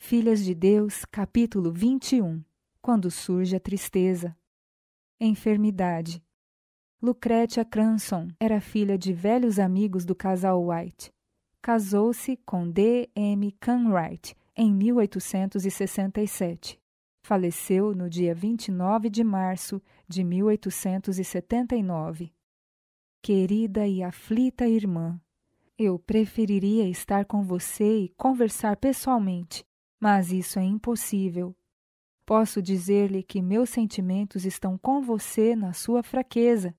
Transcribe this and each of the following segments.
Filhas de Deus, capítulo 21 Quando surge a tristeza. Enfermidade. Lucretia Cranson era filha de velhos amigos do casal White. Casou-se com D. M. Canwright em 1867. Faleceu no dia 29 de março de 1879. Querida e aflita irmã, eu preferiria estar com você e conversar pessoalmente mas isso é impossível. Posso dizer-lhe que meus sentimentos estão com você na sua fraqueza,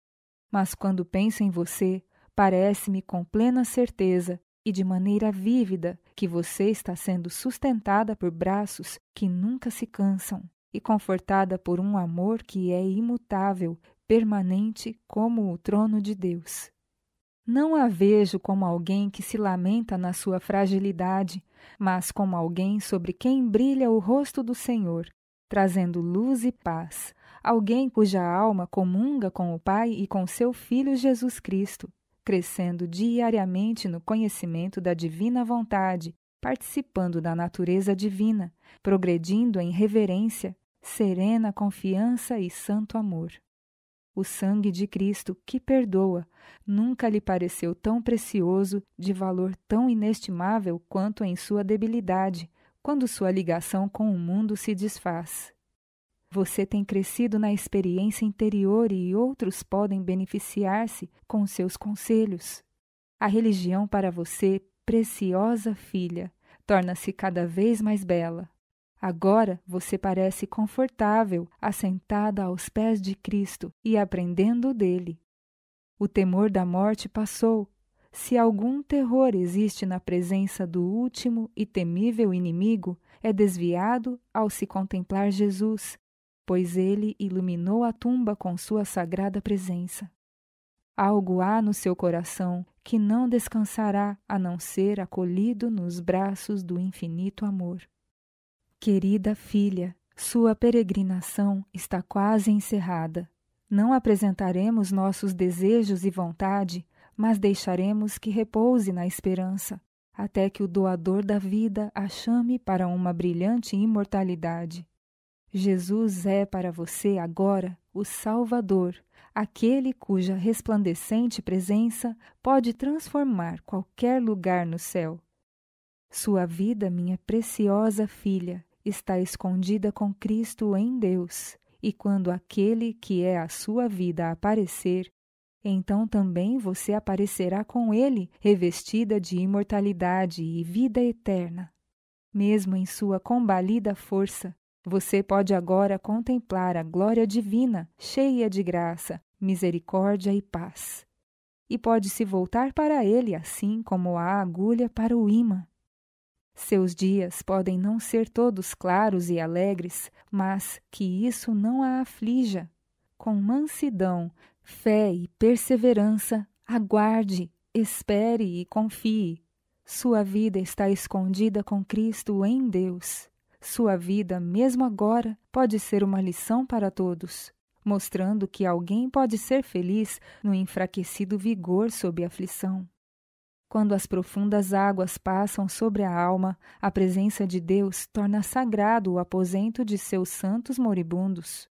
mas quando penso em você, parece-me com plena certeza e de maneira vívida que você está sendo sustentada por braços que nunca se cansam e confortada por um amor que é imutável, permanente como o trono de Deus. Não a vejo como alguém que se lamenta na sua fragilidade, mas como alguém sobre quem brilha o rosto do Senhor, trazendo luz e paz, alguém cuja alma comunga com o Pai e com seu Filho Jesus Cristo, crescendo diariamente no conhecimento da divina vontade, participando da natureza divina, progredindo em reverência, serena confiança e santo amor. O sangue de Cristo, que perdoa, nunca lhe pareceu tão precioso, de valor tão inestimável quanto em sua debilidade, quando sua ligação com o mundo se desfaz. Você tem crescido na experiência interior e outros podem beneficiar-se com seus conselhos. A religião para você, preciosa filha, torna-se cada vez mais bela. Agora você parece confortável, assentada aos pés de Cristo e aprendendo dele. O temor da morte passou. Se algum terror existe na presença do último e temível inimigo, é desviado ao se contemplar Jesus, pois ele iluminou a tumba com sua sagrada presença. Algo há no seu coração que não descansará a não ser acolhido nos braços do infinito amor. Querida filha, sua peregrinação está quase encerrada. Não apresentaremos nossos desejos e vontade, mas deixaremos que repouse na esperança, até que o doador da vida a chame para uma brilhante imortalidade. Jesus é para você agora o Salvador, aquele cuja resplandecente presença pode transformar qualquer lugar no céu. Sua vida, minha preciosa filha, está escondida com Cristo em Deus, e quando aquele que é a sua vida aparecer, então também você aparecerá com ele, revestida de imortalidade e vida eterna. Mesmo em sua combalida força, você pode agora contemplar a glória divina, cheia de graça, misericórdia e paz. E pode se voltar para ele assim como a agulha para o imã. Seus dias podem não ser todos claros e alegres, mas que isso não a aflija. Com mansidão, fé e perseverança, aguarde, espere e confie. Sua vida está escondida com Cristo em Deus. Sua vida, mesmo agora, pode ser uma lição para todos, mostrando que alguém pode ser feliz no enfraquecido vigor sob aflição. Quando as profundas águas passam sobre a alma, a presença de Deus torna sagrado o aposento de seus santos moribundos.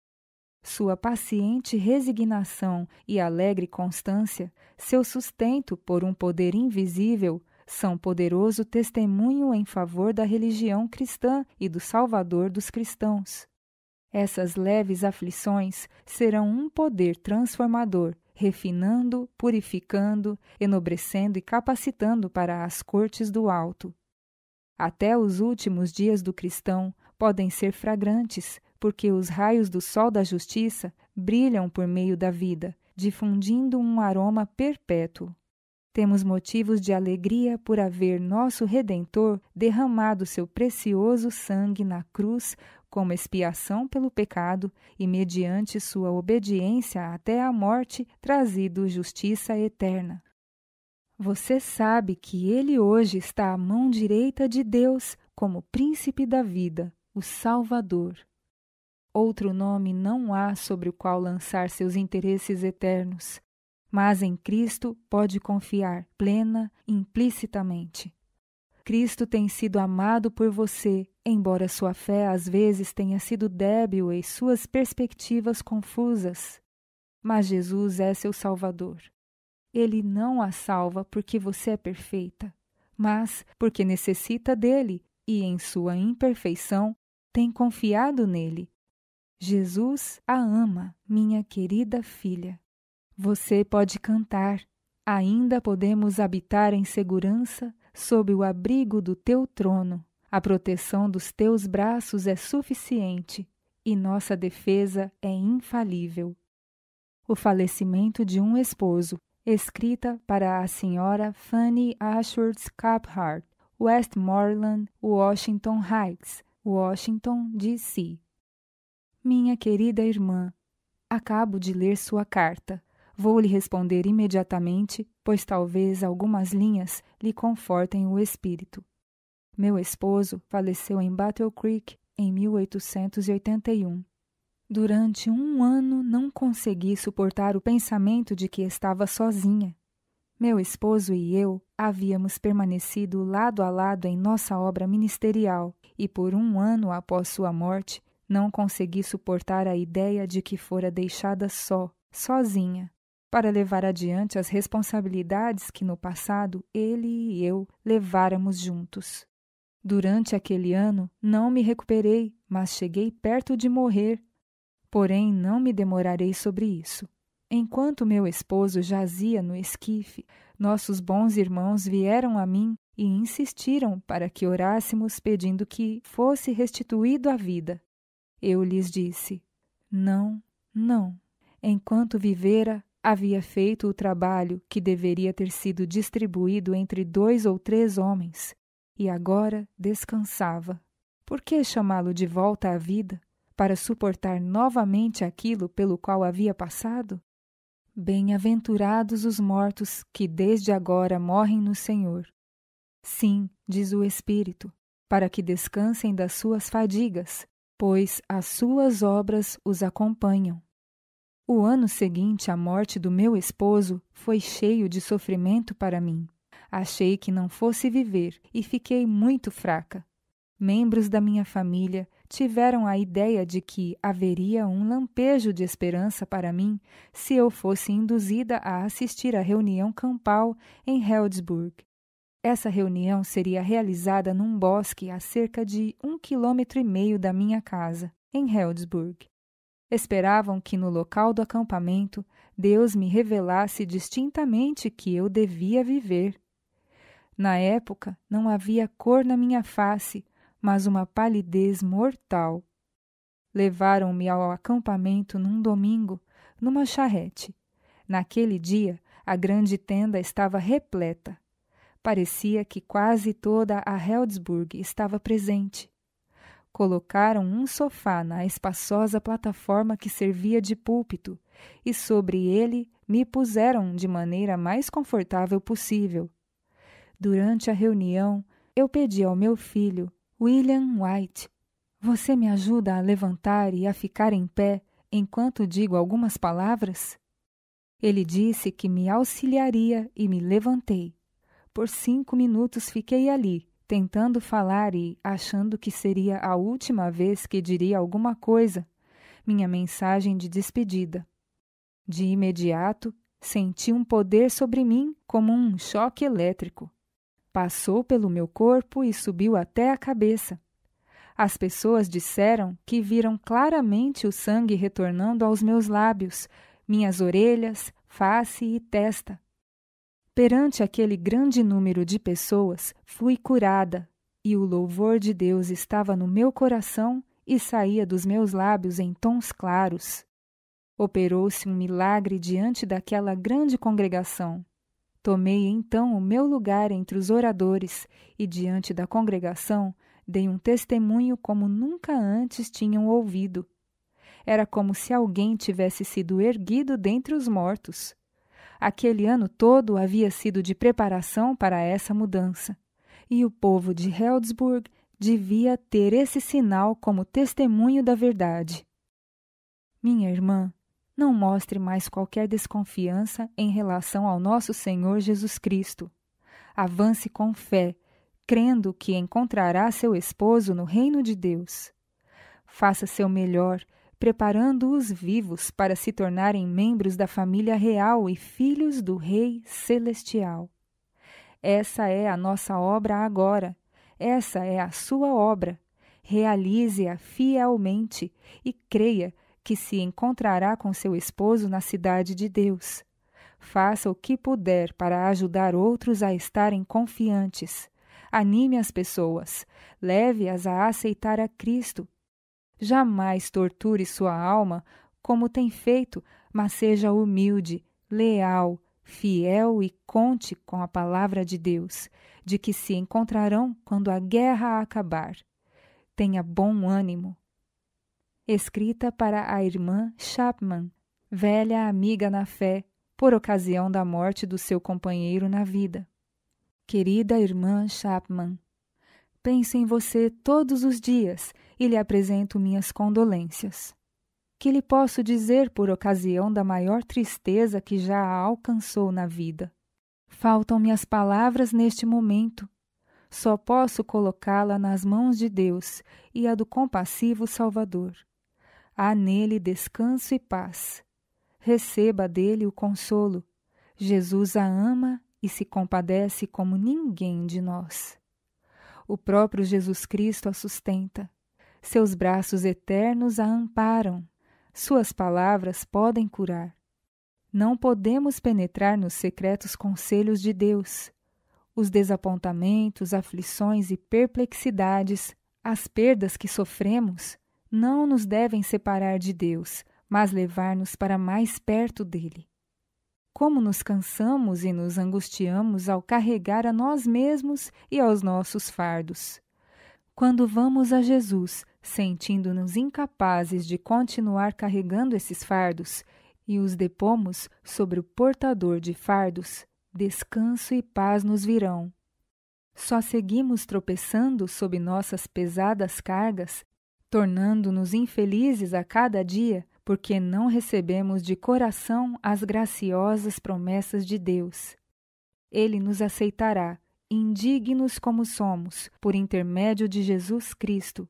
Sua paciente resignação e alegre constância, seu sustento por um poder invisível, são poderoso testemunho em favor da religião cristã e do Salvador dos cristãos. Essas leves aflições serão um poder transformador refinando, purificando, enobrecendo e capacitando para as cortes do alto. Até os últimos dias do cristão podem ser fragrantes, porque os raios do sol da justiça brilham por meio da vida, difundindo um aroma perpétuo. Temos motivos de alegria por haver nosso Redentor derramado seu precioso sangue na cruz como expiação pelo pecado e, mediante sua obediência até a morte, trazido justiça eterna. Você sabe que ele hoje está à mão direita de Deus como príncipe da vida, o Salvador. Outro nome não há sobre o qual lançar seus interesses eternos mas em Cristo pode confiar plena e implicitamente. Cristo tem sido amado por você, embora sua fé às vezes tenha sido débil e suas perspectivas confusas. Mas Jesus é seu Salvador. Ele não a salva porque você é perfeita, mas porque necessita dele e, em sua imperfeição, tem confiado nele. Jesus a ama, minha querida filha. Você pode cantar. Ainda podemos habitar em segurança sob o abrigo do teu trono. A proteção dos teus braços é suficiente e nossa defesa é infalível. O falecimento de um esposo, escrita para a senhora Fanny Ashworth Caphart, Westmoreland, Washington Heights, Washington, D.C. Minha querida irmã, acabo de ler sua carta. Vou lhe responder imediatamente, pois talvez algumas linhas lhe confortem o espírito. Meu esposo faleceu em Battle Creek em 1881. Durante um ano não consegui suportar o pensamento de que estava sozinha. Meu esposo e eu havíamos permanecido lado a lado em nossa obra ministerial e, por um ano após sua morte, não consegui suportar a ideia de que fora deixada só, sozinha, para levar adiante as responsabilidades que no passado ele e eu leváramos juntos. Durante aquele ano não me recuperei, mas cheguei perto de morrer. Porém, não me demorarei sobre isso. Enquanto meu esposo jazia no esquife, nossos bons irmãos vieram a mim e insistiram para que orássemos pedindo que fosse restituído à vida. Eu lhes disse: Não, não. Enquanto vivera, havia feito o trabalho que deveria ter sido distribuído entre dois ou três homens e agora descansava. Por que chamá-lo de volta à vida para suportar novamente aquilo pelo qual havia passado? Bem-aventurados os mortos que desde agora morrem no Senhor. Sim, diz o Espírito, para que descansem das suas fadigas, pois as suas obras os acompanham. O ano seguinte à morte do meu esposo foi cheio de sofrimento para mim. Achei que não fosse viver e fiquei muito fraca. Membros da minha família tiveram a ideia de que haveria um lampejo de esperança para mim se eu fosse induzida a assistir à reunião campal em Heldsburg. Essa reunião seria realizada num bosque a cerca de um quilômetro e meio da minha casa, em Heldsburg. Esperavam que no local do acampamento Deus me revelasse distintamente que eu devia viver. Na época, não havia cor na minha face, mas uma palidez mortal. Levaram-me ao acampamento num domingo, numa charrete. Naquele dia, a grande tenda estava repleta. Parecia que quase toda a Heldsburg estava presente. Colocaram um sofá na espaçosa plataforma que servia de púlpito e sobre ele me puseram de maneira mais confortável possível. Durante a reunião, eu pedi ao meu filho, William White, você me ajuda a levantar e a ficar em pé enquanto digo algumas palavras? Ele disse que me auxiliaria e me levantei. Por cinco minutos fiquei ali, tentando falar e achando que seria a última vez que diria alguma coisa, minha mensagem de despedida. De imediato, senti um poder sobre mim como um choque elétrico. Passou pelo meu corpo e subiu até a cabeça. As pessoas disseram que viram claramente o sangue retornando aos meus lábios, minhas orelhas, face e testa. Perante aquele grande número de pessoas, fui curada, e o louvor de Deus estava no meu coração e saía dos meus lábios em tons claros. Operou-se um milagre diante daquela grande congregação. Tomei então o meu lugar entre os oradores e, diante da congregação, dei um testemunho como nunca antes tinham ouvido. Era como se alguém tivesse sido erguido dentre os mortos. Aquele ano todo havia sido de preparação para essa mudança. E o povo de Heldsburg devia ter esse sinal como testemunho da verdade. Minha irmã, não mostre mais qualquer desconfiança em relação ao nosso Senhor Jesus Cristo. Avance com fé, crendo que encontrará seu esposo no reino de Deus. Faça seu melhor preparando-os vivos para se tornarem membros da família real e filhos do Rei Celestial. Essa é a nossa obra agora, essa é a sua obra. Realize-a fielmente e creia que se encontrará com seu esposo na cidade de Deus. Faça o que puder para ajudar outros a estarem confiantes. Anime as pessoas, leve-as a aceitar a Cristo Jamais torture sua alma como tem feito, mas seja humilde, leal, fiel e conte com a palavra de Deus, de que se encontrarão quando a guerra acabar. Tenha bom ânimo. Escrita para a irmã Chapman, velha amiga na fé, por ocasião da morte do seu companheiro na vida. Querida irmã Chapman, penso em você todos os dias e lhe apresento minhas condolências. Que lhe posso dizer por ocasião da maior tristeza que já a alcançou na vida? Faltam-me as palavras neste momento. Só posso colocá-la nas mãos de Deus e a do compassivo Salvador. Há nele descanso e paz. Receba dele o consolo. Jesus a ama e se compadece como ninguém de nós. O próprio Jesus Cristo a sustenta. Seus braços eternos a amparam. Suas palavras podem curar. Não podemos penetrar nos secretos conselhos de Deus. Os desapontamentos, aflições e perplexidades, as perdas que sofremos, não nos devem separar de Deus, mas levar-nos para mais perto dele. Como nos cansamos e nos angustiamos ao carregar a nós mesmos e aos nossos fardos. Quando vamos a Jesus, sentindo-nos incapazes de continuar carregando esses fardos, e os depomos sobre o portador de fardos, descanso e paz nos virão. Só seguimos tropeçando sob nossas pesadas cargas, tornando-nos infelizes a cada dia, porque não recebemos de coração as graciosas promessas de Deus. Ele nos aceitará, indignos como somos, por intermédio de Jesus Cristo,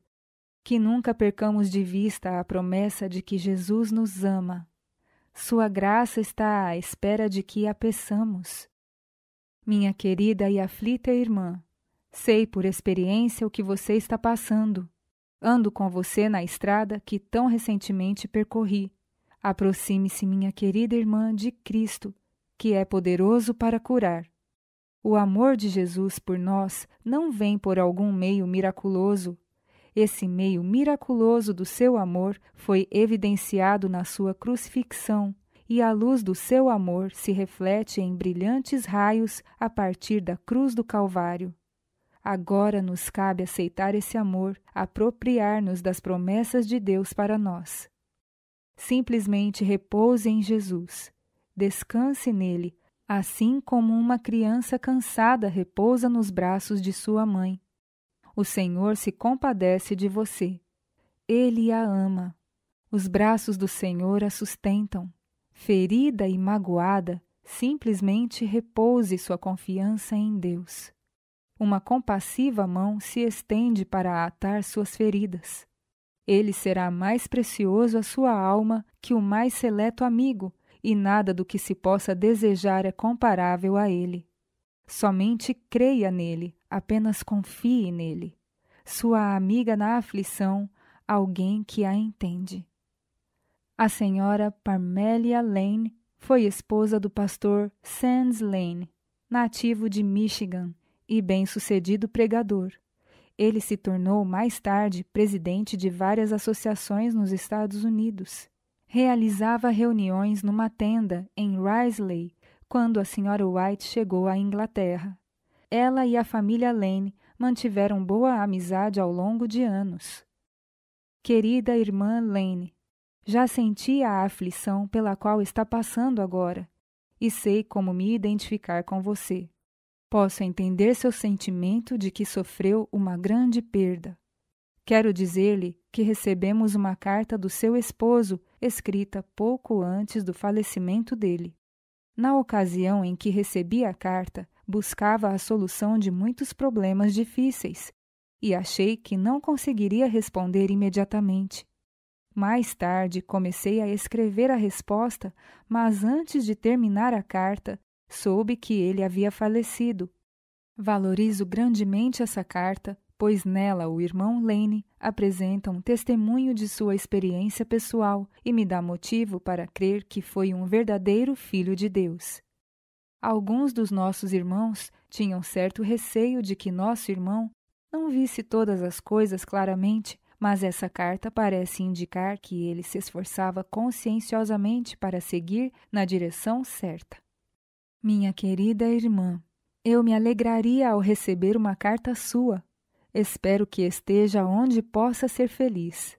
que nunca percamos de vista a promessa de que Jesus nos ama. Sua graça está à espera de que a peçamos. Minha querida e aflita irmã, sei por experiência o que você está passando. Ando com você na estrada que tão recentemente percorri. Aproxime-se, minha querida irmã, de Cristo, que é poderoso para curar. O amor de Jesus por nós não vem por algum meio miraculoso esse meio miraculoso do seu amor foi evidenciado na sua crucifixão, e a luz do seu amor se reflete em brilhantes raios a partir da cruz do Calvário. Agora nos cabe aceitar esse amor, apropriar-nos das promessas de Deus para nós. Simplesmente repouse em Jesus. Descanse nele, assim como uma criança cansada repousa nos braços de sua mãe. O Senhor se compadece de você. Ele a ama. Os braços do Senhor a sustentam. Ferida e magoada, simplesmente repouse sua confiança em Deus. Uma compassiva mão se estende para atar suas feridas. Ele será mais precioso à sua alma que o mais seleto amigo, e nada do que se possa desejar é comparável a ele. Somente creia nele, apenas confie nele. Sua amiga na aflição, alguém que a entende. A senhora Parmelia Lane foi esposa do pastor Sands Lane, nativo de Michigan e bem-sucedido pregador. Ele se tornou mais tarde presidente de várias associações nos Estados Unidos. Realizava reuniões numa tenda em Risley quando a senhora White chegou à Inglaterra ela e a família Lane mantiveram boa amizade ao longo de anos. Querida irmã Lane, já senti a aflição pela qual está passando agora e sei como me identificar com você. Posso entender seu sentimento de que sofreu uma grande perda. Quero dizer-lhe que recebemos uma carta do seu esposo, escrita pouco antes do falecimento dele. Na ocasião em que recebi a carta, buscava a solução de muitos problemas difíceis e achei que não conseguiria responder imediatamente. Mais tarde comecei a escrever a resposta, mas antes de terminar a carta, soube que ele havia falecido. Valorizo grandemente essa carta, pois nela o irmão Lane apresenta um testemunho de sua experiência pessoal e me dá motivo para crer que foi um verdadeiro filho de Deus. Alguns dos nossos irmãos tinham certo receio de que nosso irmão não visse todas as coisas claramente, mas essa carta parece indicar que ele se esforçava conscienciosamente para seguir na direção certa. Minha querida irmã, eu me alegraria ao receber uma carta sua. Espero que esteja onde possa ser feliz.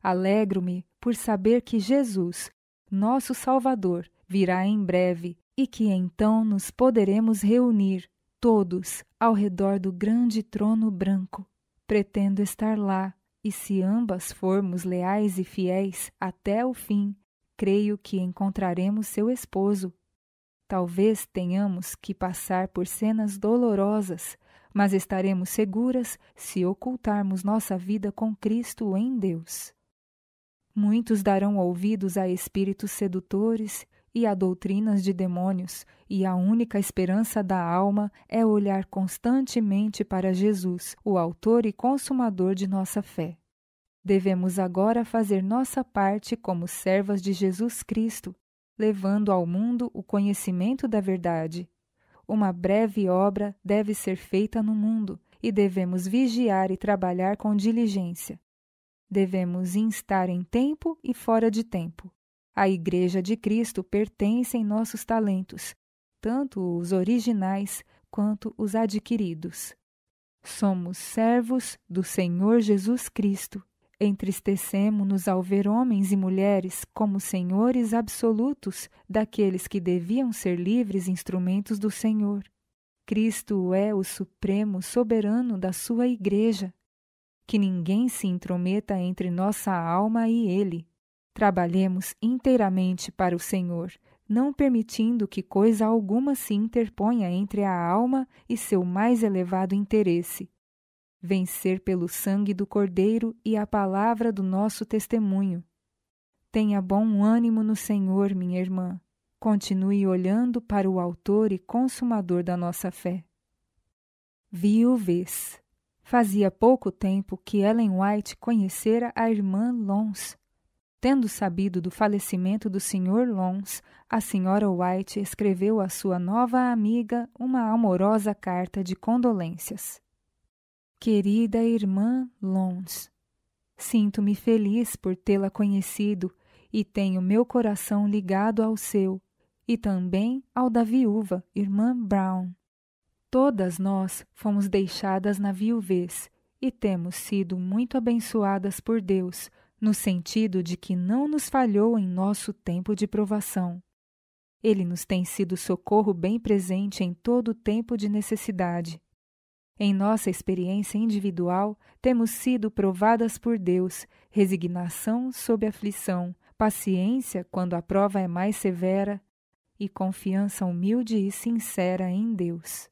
Alegro-me por saber que Jesus, nosso Salvador, virá em breve e que então nos poderemos reunir todos ao redor do grande trono branco. Pretendo estar lá, e se ambas formos leais e fiéis até o fim, creio que encontraremos seu esposo. Talvez tenhamos que passar por cenas dolorosas, mas estaremos seguras se ocultarmos nossa vida com Cristo em Deus. Muitos darão ouvidos a espíritos sedutores e a doutrinas de demônios, e a única esperança da alma é olhar constantemente para Jesus, o Autor e Consumador de nossa fé. Devemos agora fazer nossa parte como servas de Jesus Cristo, levando ao mundo o conhecimento da verdade. Uma breve obra deve ser feita no mundo e devemos vigiar e trabalhar com diligência. Devemos instar em tempo e fora de tempo a Igreja de Cristo em nossos talentos, tanto os originais quanto os adquiridos. Somos servos do Senhor Jesus Cristo. Entristecemo-nos ao ver homens e mulheres como senhores absolutos daqueles que deviam ser livres instrumentos do Senhor. Cristo é o supremo soberano da sua Igreja. Que ninguém se intrometa entre nossa alma e ele. Trabalhemos inteiramente para o Senhor, não permitindo que coisa alguma se interponha entre a alma e seu mais elevado interesse. Vencer pelo sangue do Cordeiro e a palavra do nosso testemunho. Tenha bom ânimo no Senhor, minha irmã. Continue olhando para o Autor e Consumador da nossa fé. Viuvez. Fazia pouco tempo que Ellen White conhecera a irmã Lons, Tendo sabido do falecimento do Sr. Lons, a Sra. White escreveu à sua nova amiga uma amorosa carta de condolências. Querida irmã Lons, sinto-me feliz por tê-la conhecido e tenho meu coração ligado ao seu e também ao da viúva, irmã Brown. Todas nós fomos deixadas na viuvez e temos sido muito abençoadas por Deus no sentido de que não nos falhou em nosso tempo de provação. Ele nos tem sido socorro bem presente em todo o tempo de necessidade. Em nossa experiência individual, temos sido provadas por Deus, resignação sob aflição, paciência quando a prova é mais severa e confiança humilde e sincera em Deus.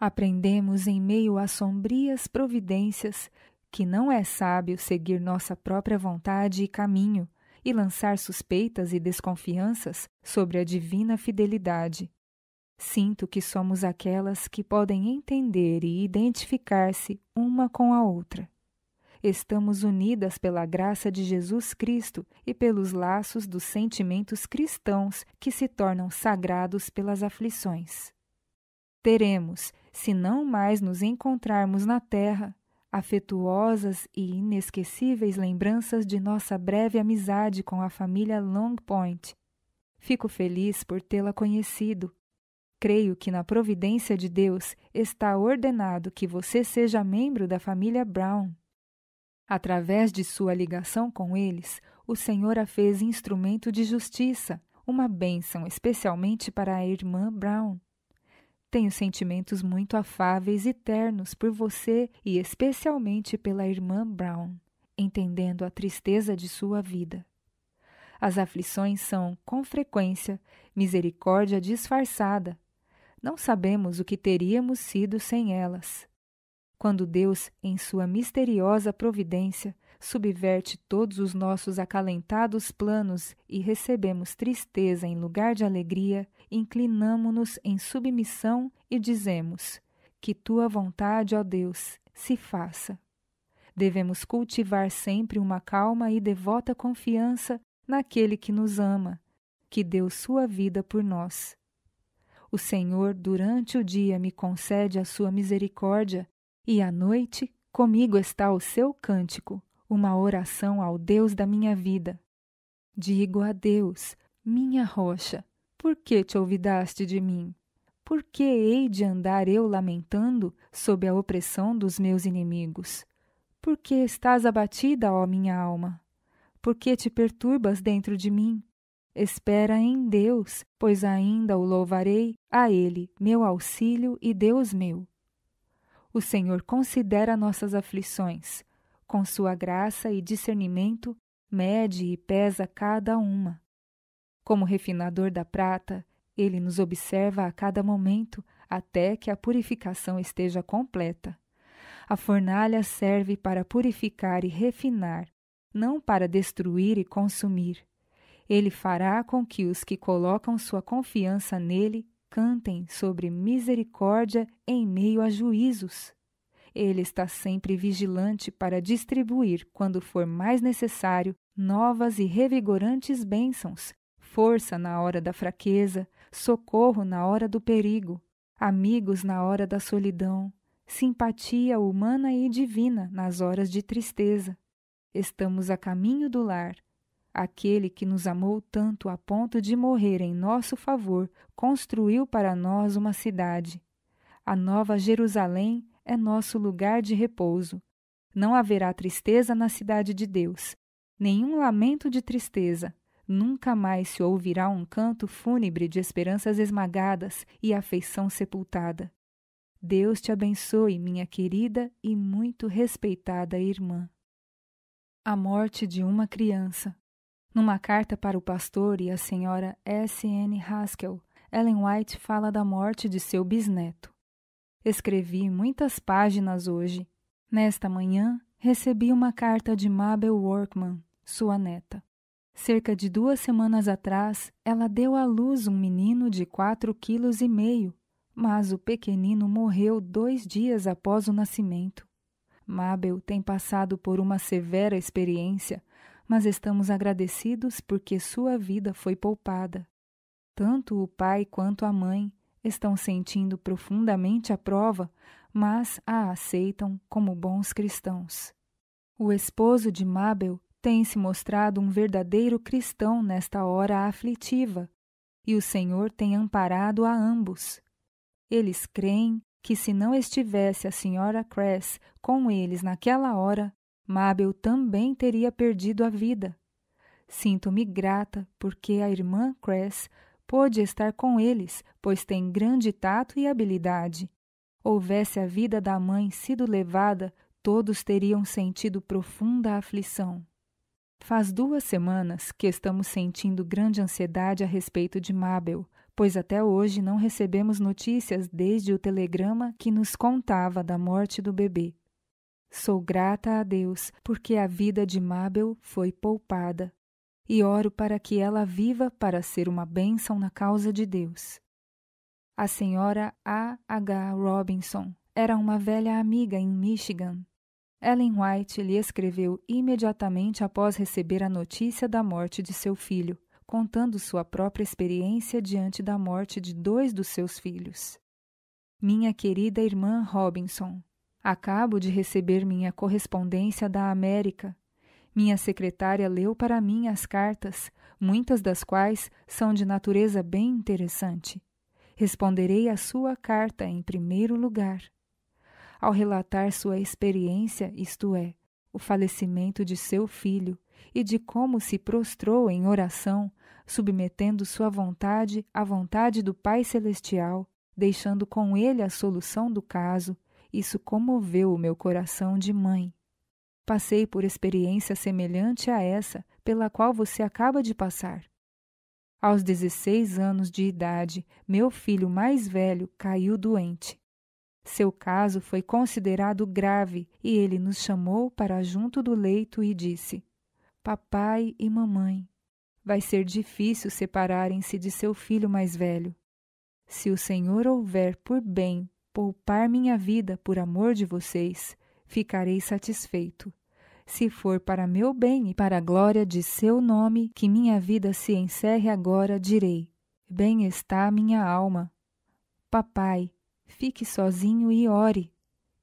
Aprendemos em meio a sombrias providências que não é sábio seguir nossa própria vontade e caminho e lançar suspeitas e desconfianças sobre a divina fidelidade. Sinto que somos aquelas que podem entender e identificar-se uma com a outra. Estamos unidas pela graça de Jesus Cristo e pelos laços dos sentimentos cristãos que se tornam sagrados pelas aflições. Teremos, se não mais nos encontrarmos na terra, afetuosas e inesquecíveis lembranças de nossa breve amizade com a família Long Point. Fico feliz por tê-la conhecido. Creio que na providência de Deus está ordenado que você seja membro da família Brown. Através de sua ligação com eles, o Senhor a fez instrumento de justiça, uma bênção especialmente para a irmã Brown. Tenho sentimentos muito afáveis e ternos por você e especialmente pela irmã Brown, entendendo a tristeza de sua vida. As aflições são, com frequência, misericórdia disfarçada. Não sabemos o que teríamos sido sem elas. Quando Deus, em sua misteriosa providência, subverte todos os nossos acalentados planos e recebemos tristeza em lugar de alegria, inclinamo-nos em submissão e dizemos: Que tua vontade, ó Deus, se faça. Devemos cultivar sempre uma calma e devota confiança naquele que nos ama, que deu sua vida por nós. O Senhor, durante o dia, me concede a sua misericórdia, e à noite, comigo está o seu cântico, uma oração ao Deus da minha vida. Digo a Deus, minha rocha, por que te olvidaste de mim? Por que hei de andar eu lamentando sob a opressão dos meus inimigos? Por que estás abatida, ó minha alma? Por que te perturbas dentro de mim? Espera em Deus, pois ainda o louvarei, a Ele, meu auxílio e Deus meu. O Senhor considera nossas aflições. Com sua graça e discernimento, mede e pesa cada uma. Como refinador da prata, ele nos observa a cada momento até que a purificação esteja completa. A fornalha serve para purificar e refinar, não para destruir e consumir. Ele fará com que os que colocam sua confiança nele cantem sobre misericórdia em meio a juízos. Ele está sempre vigilante para distribuir, quando for mais necessário, novas e revigorantes bênçãos força na hora da fraqueza, socorro na hora do perigo, amigos na hora da solidão, simpatia humana e divina nas horas de tristeza. Estamos a caminho do lar. Aquele que nos amou tanto a ponto de morrer em nosso favor construiu para nós uma cidade. A Nova Jerusalém é nosso lugar de repouso. Não haverá tristeza na cidade de Deus, nenhum lamento de tristeza, Nunca mais se ouvirá um canto fúnebre de esperanças esmagadas e afeição sepultada. Deus te abençoe, minha querida e muito respeitada irmã. A morte de uma criança. Numa carta para o pastor e a senhora S. N. Haskell, Ellen White fala da morte de seu bisneto. Escrevi muitas páginas hoje. Nesta manhã, recebi uma carta de Mabel Workman, sua neta. Cerca de duas semanas atrás, ela deu à luz um menino de quatro quilos e meio, mas o pequenino morreu dois dias após o nascimento. Mabel tem passado por uma severa experiência, mas estamos agradecidos porque sua vida foi poupada. Tanto o pai quanto a mãe estão sentindo profundamente a prova, mas a aceitam como bons cristãos. O esposo de Mabel tem se mostrado um verdadeiro cristão nesta hora aflitiva, e o Senhor tem amparado a ambos. Eles creem que se não estivesse a senhora Cress com eles naquela hora, Mabel também teria perdido a vida. Sinto-me grata porque a irmã Cress pôde estar com eles, pois tem grande tato e habilidade. Houvesse a vida da mãe sido levada, todos teriam sentido profunda aflição. Faz duas semanas que estamos sentindo grande ansiedade a respeito de Mabel, pois até hoje não recebemos notícias desde o telegrama que nos contava da morte do bebê. Sou grata a Deus porque a vida de Mabel foi poupada e oro para que ela viva para ser uma bênção na causa de Deus. A senhora A. H. Robinson era uma velha amiga em Michigan Ellen White lhe escreveu imediatamente após receber a notícia da morte de seu filho, contando sua própria experiência diante da morte de dois dos seus filhos. Minha querida irmã Robinson, acabo de receber minha correspondência da América. Minha secretária leu para mim as cartas, muitas das quais são de natureza bem interessante. Responderei à sua carta em primeiro lugar ao relatar sua experiência, isto é, o falecimento de seu filho, e de como se prostrou em oração, submetendo sua vontade à vontade do Pai Celestial, deixando com ele a solução do caso, isso comoveu o meu coração de mãe. Passei por experiência semelhante a essa pela qual você acaba de passar. Aos 16 anos de idade, meu filho mais velho caiu doente. Seu caso foi considerado grave e ele nos chamou para junto do leito e disse: Papai e mamãe, vai ser difícil separarem-se de seu filho mais velho. Se o Senhor houver por bem poupar minha vida por amor de vocês, ficarei satisfeito. Se for para meu bem e para a glória de seu nome que minha vida se encerre agora, direi: Bem está minha alma. Papai, Fique sozinho e ore.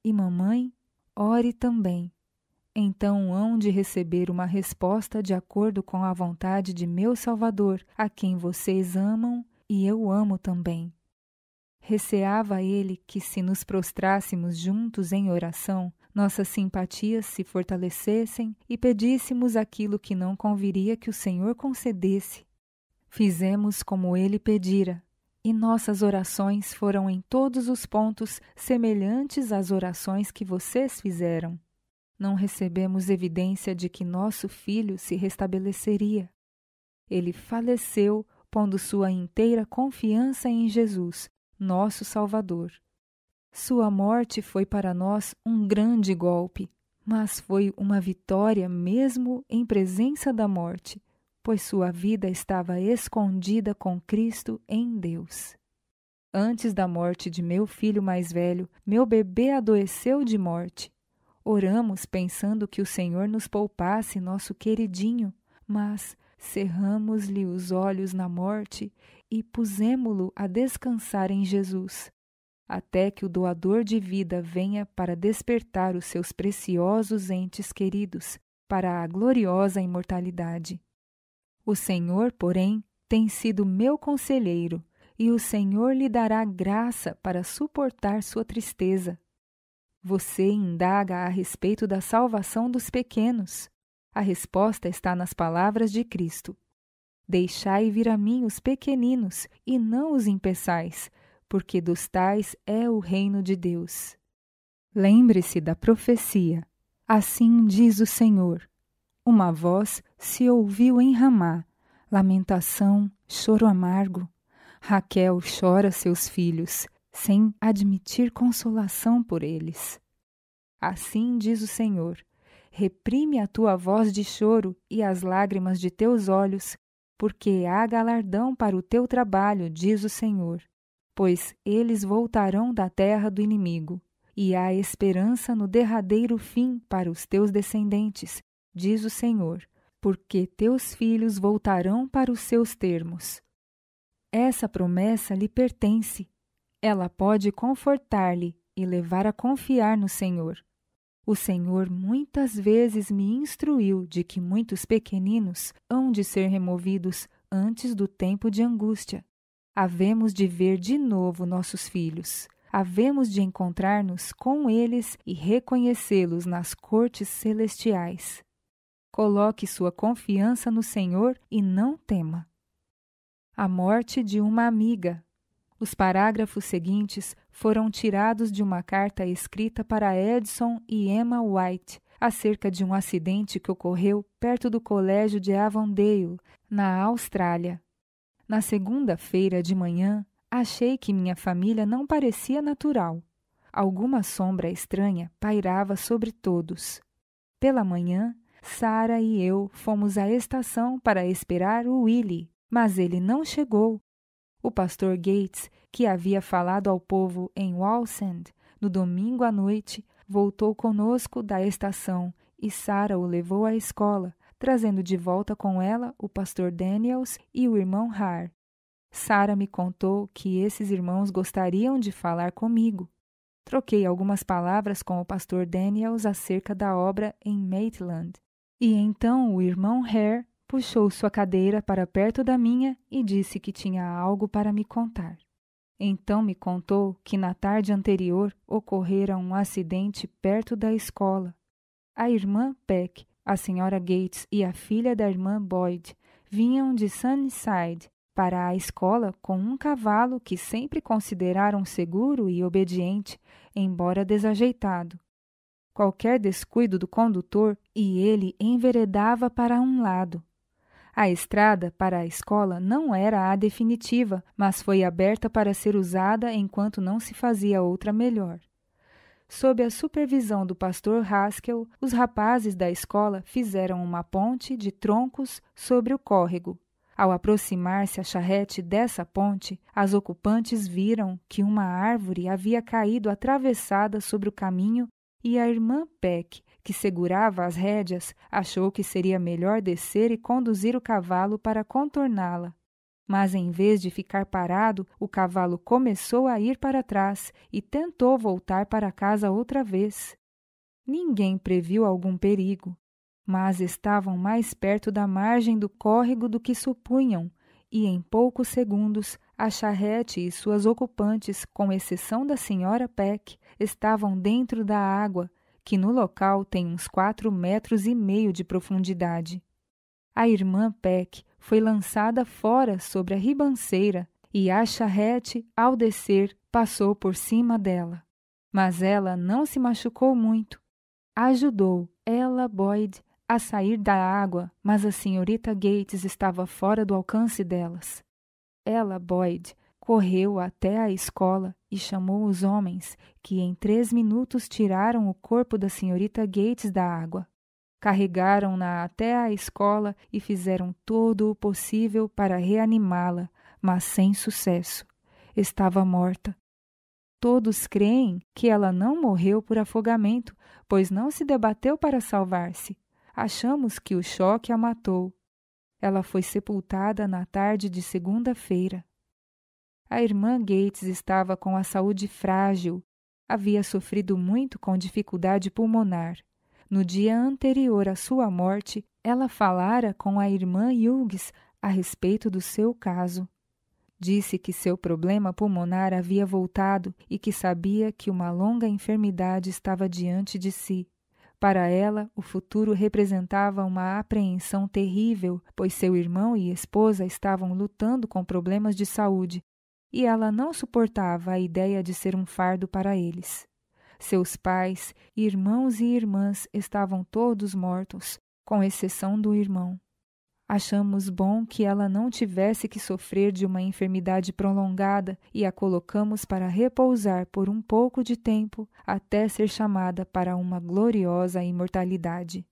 E mamãe, ore também. Então hão de receber uma resposta de acordo com a vontade de meu Salvador, a quem vocês amam e eu amo também. Receava ele que, se nos prostrássemos juntos em oração, nossas simpatias se fortalecessem e pedíssemos aquilo que não conviria que o Senhor concedesse. Fizemos como ele pedira, e nossas orações foram em todos os pontos semelhantes às orações que vocês fizeram. Não recebemos evidência de que nosso filho se restabeleceria. Ele faleceu pondo sua inteira confiança em Jesus, nosso Salvador. Sua morte foi para nós um grande golpe, mas foi uma vitória mesmo em presença da morte pois sua vida estava escondida com Cristo em Deus. Antes da morte de meu filho mais velho, meu bebê adoeceu de morte. Oramos pensando que o Senhor nos poupasse nosso queridinho, mas cerramos-lhe os olhos na morte e pusemo-lo a descansar em Jesus, até que o doador de vida venha para despertar os seus preciosos entes queridos para a gloriosa imortalidade. O Senhor, porém, tem sido meu conselheiro, e o Senhor lhe dará graça para suportar sua tristeza. Você indaga a respeito da salvação dos pequenos. A resposta está nas palavras de Cristo. Deixai vir a mim os pequeninos, e não os impeçais, porque dos tais é o reino de Deus. Lembre-se da profecia. Assim diz o Senhor: uma voz se ouviu em Ramá, lamentação, choro amargo. Raquel chora seus filhos, sem admitir consolação por eles. Assim diz o Senhor: reprime a tua voz de choro e as lágrimas de teus olhos, porque há galardão para o teu trabalho, diz o Senhor. Pois eles voltarão da terra do inimigo, e há esperança no derradeiro fim para os teus descendentes, diz o Senhor, porque teus filhos voltarão para os seus termos. Essa promessa lhe pertence. Ela pode confortar-lhe e levar a confiar no Senhor. O Senhor muitas vezes me instruiu de que muitos pequeninos hão de ser removidos antes do tempo de angústia. Havemos de ver de novo nossos filhos. Havemos de encontrar-nos com eles e reconhecê-los nas cortes celestiais. Coloque sua confiança no Senhor e não tema. A morte de uma amiga. Os parágrafos seguintes foram tirados de uma carta escrita para Edson e Emma White acerca de um acidente que ocorreu perto do colégio de Avondale, na Austrália. Na segunda-feira de manhã, achei que minha família não parecia natural. Alguma sombra estranha pairava sobre todos. Pela manhã, Sara e eu fomos à estação para esperar o Willie, mas ele não chegou. O pastor Gates, que havia falado ao povo em Wallsend no domingo à noite, voltou conosco da estação e Sara o levou à escola, trazendo de volta com ela o pastor Daniels e o irmão Har. Sara me contou que esses irmãos gostariam de falar comigo. Troquei algumas palavras com o pastor Daniels acerca da obra em Maitland e então o irmão Herr puxou sua cadeira para perto da minha e disse que tinha algo para me contar. Então me contou que na tarde anterior ocorrera um acidente perto da escola. A irmã Peck, a senhora Gates e a filha da irmã Boyd vinham de Sunnyside para a escola com um cavalo que sempre consideraram seguro e obediente, embora desajeitado. Qualquer descuido do condutor e ele enveredava para um lado. A estrada para a escola não era a definitiva, mas foi aberta para ser usada enquanto não se fazia outra melhor. Sob a supervisão do pastor Haskell, os rapazes da escola fizeram uma ponte de troncos sobre o córrego. Ao aproximar-se a charrete dessa ponte, as ocupantes viram que uma árvore havia caído atravessada sobre o caminho e a irmã Peck, que segurava as rédeas, achou que seria melhor descer e conduzir o cavalo para contorná-la. Mas em vez de ficar parado, o cavalo começou a ir para trás e tentou voltar para casa outra vez. Ninguém previu algum perigo, mas estavam mais perto da margem do córrego do que supunham, e em poucos segundos a charrete e suas ocupantes, com exceção da senhora Peck, estavam dentro da água, que no local tem uns quatro metros e meio de profundidade. A irmã Peck foi lançada fora sobre a ribanceira e a charrete, ao descer, passou por cima dela. Mas ela não se machucou muito. Ajudou ela, Boyd, a sair da água, mas a senhorita Gates estava fora do alcance delas. Ella Boyd correu até a escola e chamou os homens, que em três minutos tiraram o corpo da senhorita Gates da água. Carregaram-na até a escola e fizeram todo o possível para reanimá-la, mas sem sucesso. Estava morta. Todos creem que ela não morreu por afogamento, pois não se debateu para salvar-se. Achamos que o choque a matou, ela foi sepultada na tarde de segunda-feira. A irmã Gates estava com a saúde frágil, havia sofrido muito com dificuldade pulmonar. No dia anterior à sua morte, ela falara com a irmã Hughes a respeito do seu caso. Disse que seu problema pulmonar havia voltado e que sabia que uma longa enfermidade estava diante de si. Para ela, o futuro representava uma apreensão terrível, pois seu irmão e esposa estavam lutando com problemas de saúde e ela não suportava a ideia de ser um fardo para eles. Seus pais, irmãos e irmãs estavam todos mortos, com exceção do irmão. Achamos bom que ela não tivesse que sofrer de uma enfermidade prolongada e a colocamos para repousar por um pouco de tempo até ser chamada para uma gloriosa imortalidade.